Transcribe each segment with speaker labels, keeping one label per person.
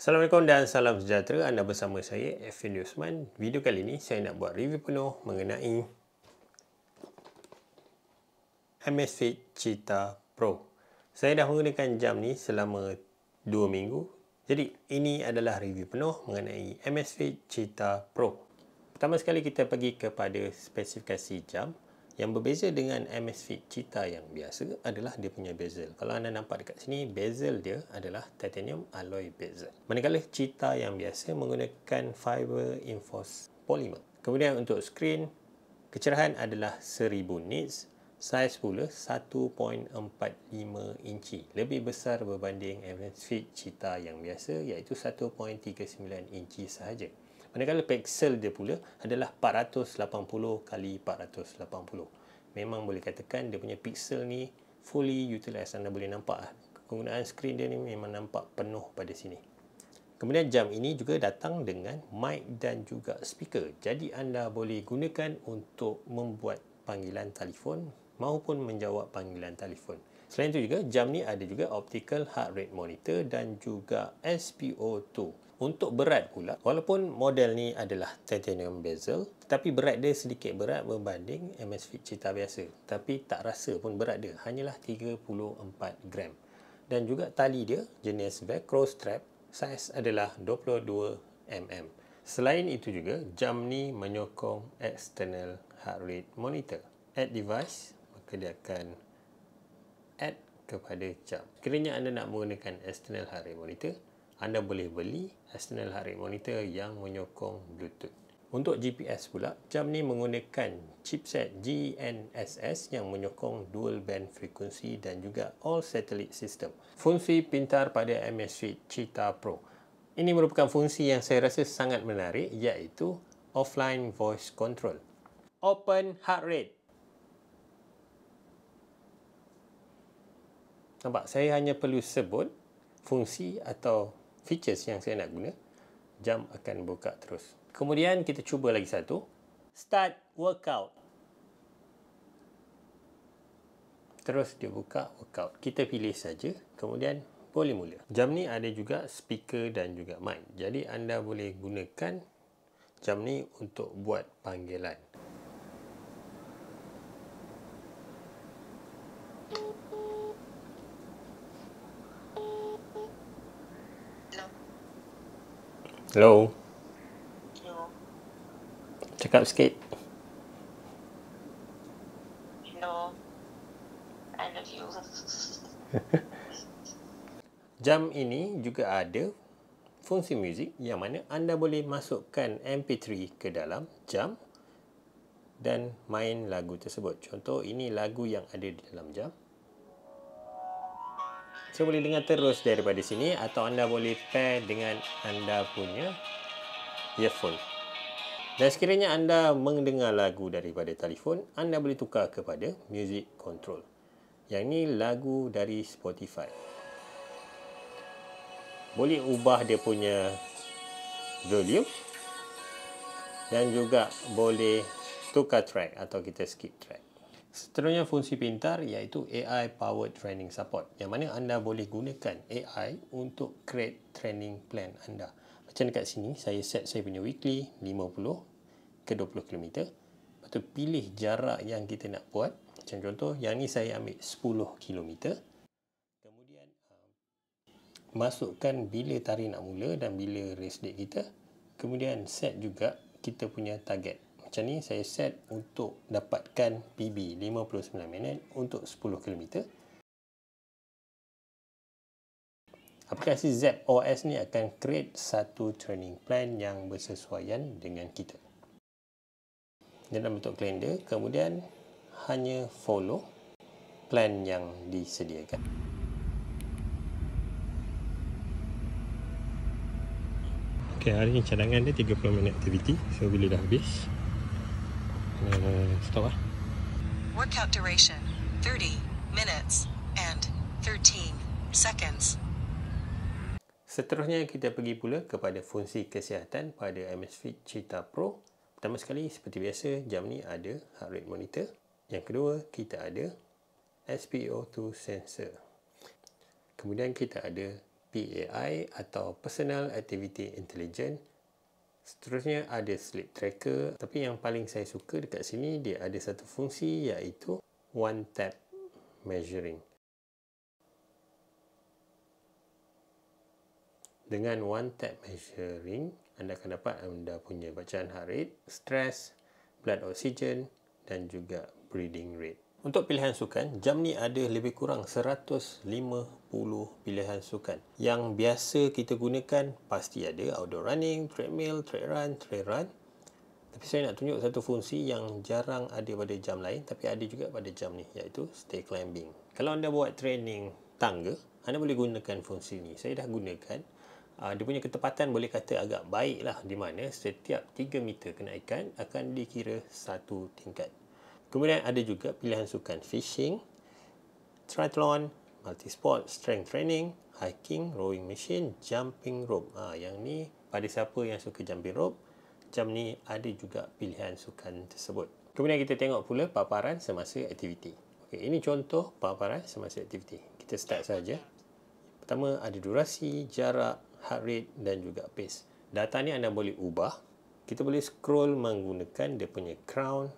Speaker 1: Assalamualaikum dan salam sejahtera. Anda bersama saya, Effendi Usman. Video kali ini, saya nak buat review penuh mengenai Amazfit Cheetah Pro. Saya dah menggunakan jam ni selama 2 minggu. Jadi, ini adalah review penuh mengenai Amazfit Cheetah Pro. Pertama sekali, kita pergi kepada spesifikasi jam. Yang berbeza dengan MS Fit Cheetah yang biasa adalah dia punya bezel. Kalau anda nampak dekat sini, bezel dia adalah titanium alloy bezel. Manakala Cheetah yang biasa menggunakan fiber enforced polymer. Kemudian untuk screen, kecerahan adalah 1000 nits. Saiz pula 1.45 inci. Lebih besar berbanding MS Fit Cheetah yang biasa iaitu 1.39 inci sahaja. Manakala pixel dia pula adalah 480 kali 480. Memang boleh katakan dia punya pixel ni fully utilized anda boleh nampak Penggunaan ah, skrin dia ni memang nampak penuh pada sini. Kemudian jam ini juga datang dengan mic dan juga speaker. Jadi anda boleh gunakan untuk membuat panggilan telefon maupun menjawab panggilan telefon. Selain itu juga jam ni ada juga optical heart rate monitor dan juga SpO2. Untuk berat pula, walaupun model ni adalah titanium bezel, tapi berat dia sedikit berat berbanding MS Fit Cita biasa. Tapi tak rasa pun berat dia, hanyalah 34 gram. Dan juga tali dia jenis Velcro strap, saiz adalah 22 mm. Selain itu juga, jam ni menyokong external heart rate monitor. Add device, maka dia akan add kepada jam. Kiranya anda nak menggunakan external heart rate monitor, anda boleh beli external heart rate monitor yang menyokong Bluetooth. Untuk GPS pula, jam ni menggunakan chipset GNSS yang menyokong dual band frequency dan juga all satellite system. Fungsi pintar pada Amazfit Cheetah Pro. Ini merupakan fungsi yang saya rasa sangat menarik iaitu offline voice control. Open heart rate. Nampak? Saya hanya perlu sebut fungsi atau features yang saya nak guna. Jam akan buka terus. Kemudian kita cuba lagi satu. Start workout. Terus dia buka workout. Kita pilih saja. Kemudian boleh mula. Jam ni ada juga speaker dan juga mic. Jadi anda boleh gunakan jam ni untuk buat panggilan. Hello. Hello. Cakap sikit. Hello. I love you. Jam ini juga ada fungsi muzik yang mana anda boleh masukkan MP3 ke dalam jam dan main lagu tersebut. Contoh ini lagu yang ada di dalam jam. So boleh dengar terus daripada sini atau anda boleh pair dengan anda punya earphone. Dan sekiranya anda mendengar lagu daripada telefon, anda boleh tukar kepada music control. Yang ini lagu dari Spotify. Boleh ubah dia punya volume dan juga boleh tukar track atau kita skip track. Seterusnya fungsi pintar iaitu AI Powered Training Support yang mana anda boleh gunakan AI untuk create training plan anda. Macam dekat sini, saya set saya punya weekly 50 ke 20 km. Lepas tu pilih jarak yang kita nak buat. Macam contoh, yang ni saya ambil 10 km. Kemudian, um, masukkan bila tarikh nak mula dan bila race date kita. Kemudian, set juga kita punya target macam ni saya set untuk dapatkan PB 59 minit untuk 10 km. Aplikasi OS ni akan create satu training plan yang bersesuaian dengan kita. Dalam bentuk kalender, kemudian hanya follow plan yang disediakan. Okay, hari ini cadangan dia 30 minit activity, So, bila dah habis, Workout duration 30 minutes and 13 seconds. Seterusnya kita pergi pula kepada fungsi kesihatan pada Amazfit Cheetah Pro. Pertama sekali seperti biasa jam ni ada heart rate monitor. Yang kedua kita ada SpO2 sensor. Kemudian kita ada PAI atau Personal Activity Intelligence Seterusnya ada sleep tracker tapi yang paling saya suka dekat sini dia ada satu fungsi iaitu one tap measuring. Dengan one tap measuring anda akan dapat anda punya bacaan heart rate, stress, blood oxygen dan juga breathing rate. Untuk pilihan sukan, jam ni ada lebih kurang 150 pilihan sukan. Yang biasa kita gunakan pasti ada outdoor running, treadmill, trail run, trail run. Tapi saya nak tunjuk satu fungsi yang jarang ada pada jam lain tapi ada juga pada jam ni iaitu stair climbing. Kalau anda buat training tangga, anda boleh gunakan fungsi ni. Saya dah gunakan. Ah, dia punya ketepatan boleh kata agak baik lah di mana setiap 3 meter kenaikan akan dikira satu tingkat. Kemudian ada juga pilihan sukan fishing, triathlon, multisport, strength training, hiking, rowing machine, jumping rope. Ah, yang ni pada siapa yang suka jumping rope, jam ni ada juga pilihan sukan tersebut. Kemudian kita tengok pula paparan semasa aktiviti. Okay, ini contoh paparan semasa aktiviti. Kita start saja. Pertama ada durasi, jarak, heart rate dan juga pace. Data ni anda boleh ubah. Kita boleh scroll menggunakan dia punya crown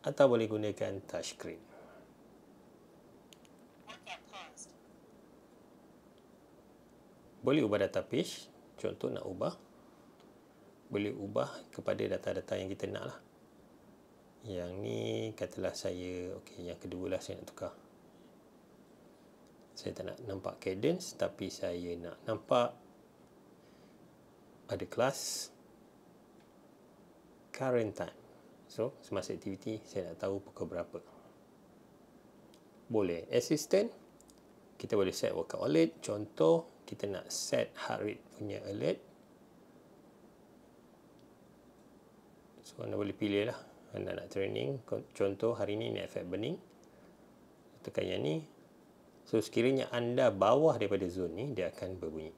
Speaker 1: atau boleh gunakan touch screen. Boleh ubah data page. Contoh nak ubah. Boleh ubah kepada data-data yang kita nak lah. Yang ni katalah saya. Okay, yang kedua lah saya nak tukar. Saya tak nak nampak cadence. Tapi saya nak nampak. Ada kelas. Current time. So, semasa aktiviti saya nak tahu pukul berapa. Boleh assistant. Kita boleh set workout alert. Contoh, kita nak set heart rate punya alert. So, anda boleh pilih lah. Anda nak training. Contoh, hari ni ni effect burning. Tekan yang ni. So, sekiranya anda bawah daripada zone ni, dia akan berbunyi.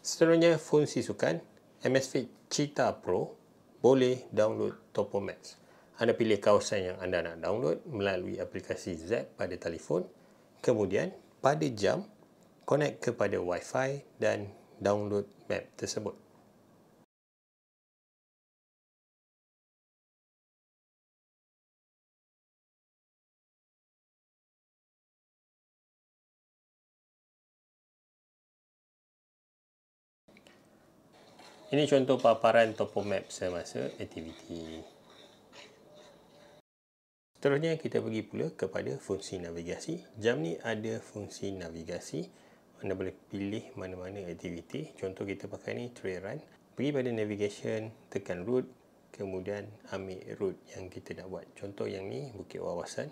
Speaker 1: Seterusnya, fungsi sukan. MS Fit Cheetah Pro boleh download Topomax. Anda pilih kawasan yang anda nak download melalui aplikasi Zap pada telefon. Kemudian, pada jam, connect kepada Wi-Fi dan download map tersebut. Ini contoh paparan topo map semasa aktiviti. Seterusnya kita pergi pula kepada fungsi navigasi. Jam ni ada fungsi navigasi. Anda boleh pilih mana-mana aktiviti. Contoh kita pakai ni trail run. Pergi pada navigation, tekan route, kemudian ambil route yang kita nak buat. Contoh yang ni Bukit Wawasan.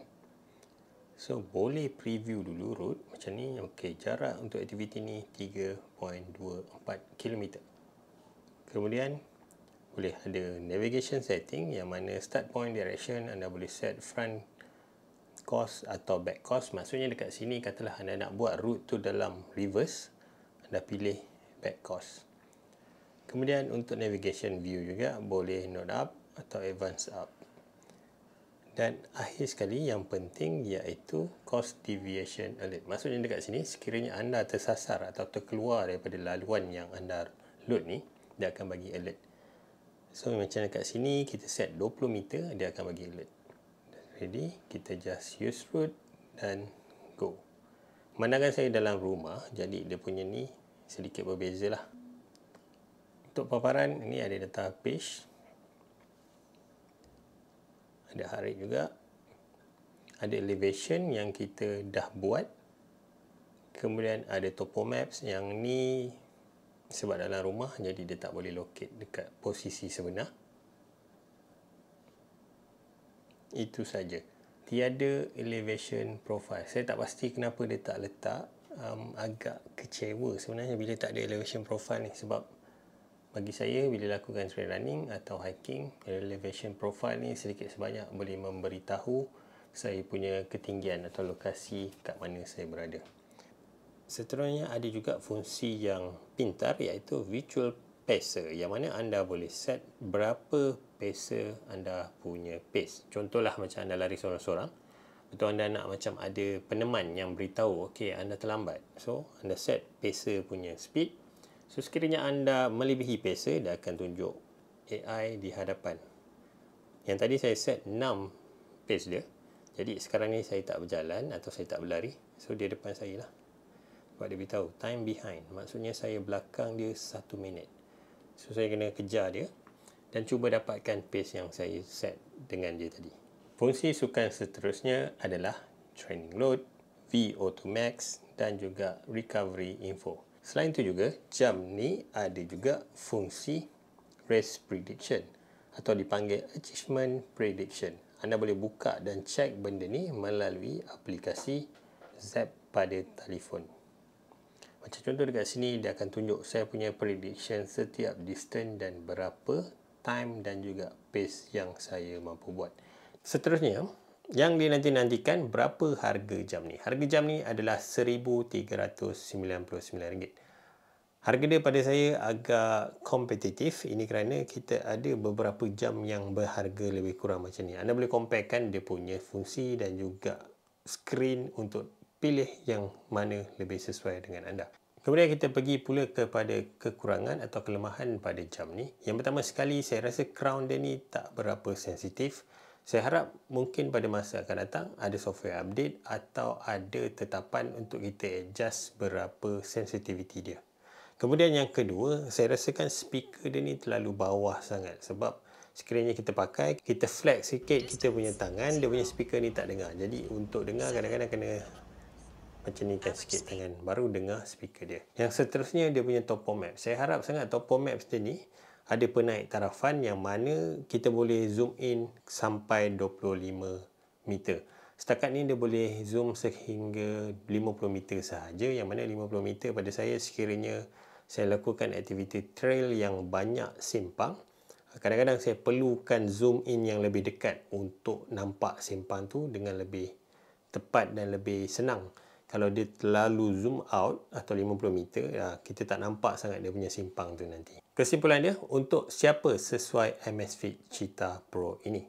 Speaker 1: So boleh preview dulu route macam ni. Okay, jarak untuk aktiviti ni 3.24 km kemudian boleh ada navigation setting yang mana start point direction anda boleh set front course atau back course maksudnya dekat sini katalah anda nak buat route tu dalam reverse anda pilih back course kemudian untuk navigation view juga boleh node up atau advance up dan akhir sekali yang penting iaitu cost deviation alert maksudnya dekat sini sekiranya anda tersasar atau terkeluar daripada laluan yang anda load ni dia akan bagi alert so macam dekat sini kita set 20 meter dia akan bagi alert ready kita just use root dan go memandangkan saya dalam rumah jadi dia punya ni sedikit berbeza lah untuk paparan ni ada data page ada heart juga ada elevation yang kita dah buat kemudian ada topo maps yang ni sebab dalam rumah jadi dia tak boleh locate dekat posisi sebenar itu saja tiada elevation profile saya tak pasti kenapa dia tak letak um, agak kecewa sebenarnya bila tak ada elevation profile ni sebab bagi saya bila lakukan trail running atau hiking elevation profile ni sedikit sebanyak boleh memberitahu saya punya ketinggian atau lokasi kat mana saya berada seterusnya ada juga fungsi yang pintar iaitu virtual pacer yang mana anda boleh set berapa pacer anda punya pace contohlah macam anda lari seorang sorang atau anda nak macam ada peneman yang beritahu okey anda terlambat so anda set pacer punya speed so sekiranya anda melebihi pacer dia akan tunjuk AI di hadapan yang tadi saya set 6 pace dia jadi sekarang ni saya tak berjalan atau saya tak berlari so dia depan saya lah dapat dia beritahu time behind maksudnya saya belakang dia satu minit so saya kena kejar dia dan cuba dapatkan pace yang saya set dengan dia tadi fungsi sukan seterusnya adalah training load VO2 max dan juga recovery info selain itu juga jam ni ada juga fungsi race prediction atau dipanggil achievement prediction anda boleh buka dan cek benda ni melalui aplikasi Zap pada telefon. Macam contoh dekat sini dia akan tunjuk saya punya prediction setiap distance dan berapa time dan juga pace yang saya mampu buat. Seterusnya, yang dia nanti nantikan berapa harga jam ni? Harga jam ni adalah RM1,399. Harga dia pada saya agak kompetitif. Ini kerana kita ada beberapa jam yang berharga lebih kurang macam ni. Anda boleh comparekan dia punya fungsi dan juga screen untuk pilih yang mana lebih sesuai dengan anda. Kemudian kita pergi pula kepada kekurangan atau kelemahan pada jam ni. Yang pertama sekali saya rasa crown dia ni tak berapa sensitif. Saya harap mungkin pada masa akan datang ada software update atau ada tetapan untuk kita adjust berapa sensitivity dia. Kemudian yang kedua, saya rasakan speaker dia ni terlalu bawah sangat sebab sekiranya kita pakai, kita flex sikit kita punya tangan, dia punya speaker ni tak dengar. Jadi untuk dengar kadang-kadang kena macam ni kan sikit tangan baru dengar speaker dia yang seterusnya dia punya topo map saya harap sangat topo map dia ni ada penaik tarafan yang mana kita boleh zoom in sampai 25 meter setakat ni dia boleh zoom sehingga 50 meter sahaja yang mana 50 meter pada saya sekiranya saya lakukan aktiviti trail yang banyak simpang kadang-kadang saya perlukan zoom in yang lebih dekat untuk nampak simpang tu dengan lebih tepat dan lebih senang kalau dia terlalu zoom out atau 50 meter ya, kita tak nampak sangat dia punya simpang tu nanti kesimpulan dia untuk siapa sesuai MS Fit Cheetah Pro ini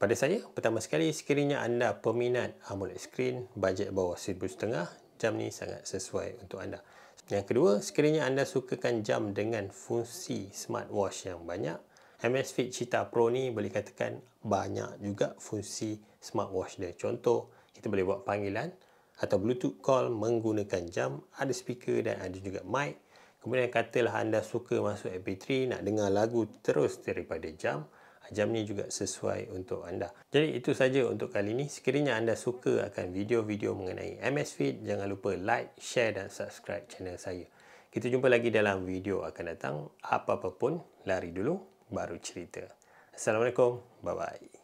Speaker 1: pada saya pertama sekali sekiranya anda peminat AMOLED screen bajet bawah RM1,500 jam ni sangat sesuai untuk anda yang kedua sekiranya anda sukakan jam dengan fungsi smartwatch yang banyak MS Fit Cheetah Pro ni boleh katakan banyak juga fungsi smartwatch dia contoh kita boleh buat panggilan atau bluetooth call menggunakan jam ada speaker dan ada juga mic kemudian katalah anda suka masuk mp3 nak dengar lagu terus daripada jam jam ni juga sesuai untuk anda jadi itu saja untuk kali ini sekiranya anda suka akan video-video mengenai MS Fit jangan lupa like, share dan subscribe channel saya kita jumpa lagi dalam video akan datang apa-apa pun lari dulu baru cerita Assalamualaikum bye-bye